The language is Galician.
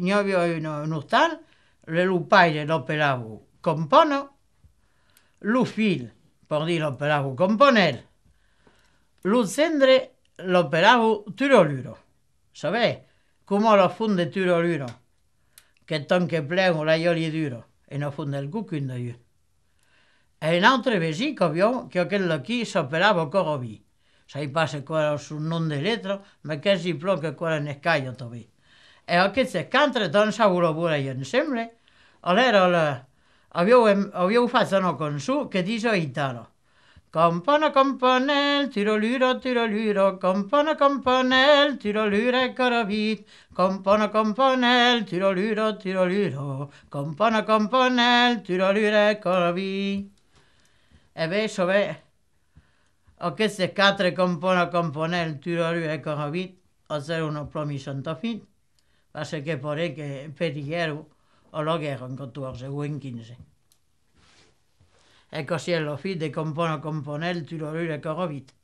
Njovi oi no nostal, le lupaille lo pelavu fil, lufil podi lo componer, komponer, cendre lo pelavu tyrolyro Sabé, como lo funde ton tyrolyro kettonke la ioli duro, e no funde il cuccuindoju. E inoltre que vio che ochello qui s'operavo coro vi. sai passe cuore su non d'elettro, ma che si ploca che cuore ne scaglio tobi. Elkețe dansa ulovura i ensemble, all'era la... Avevo, avevo fatto una consul che a italo. Campana, campanel, tiroliro, tiroliro, campana, campanel, tiroliro i carabit, campana, campanel, tiroliro, tiroliro, campana, campanel, tiroliro i carabit. E bé, bé, aquestes quatre campana, campanel, tiroliro i carabit, a ser una promi fit, que que por o Varsinkin på Perijärvi Ologeron kotuarse uenkinse. Eko siellä Fide kompono komponeltylo yle korovit.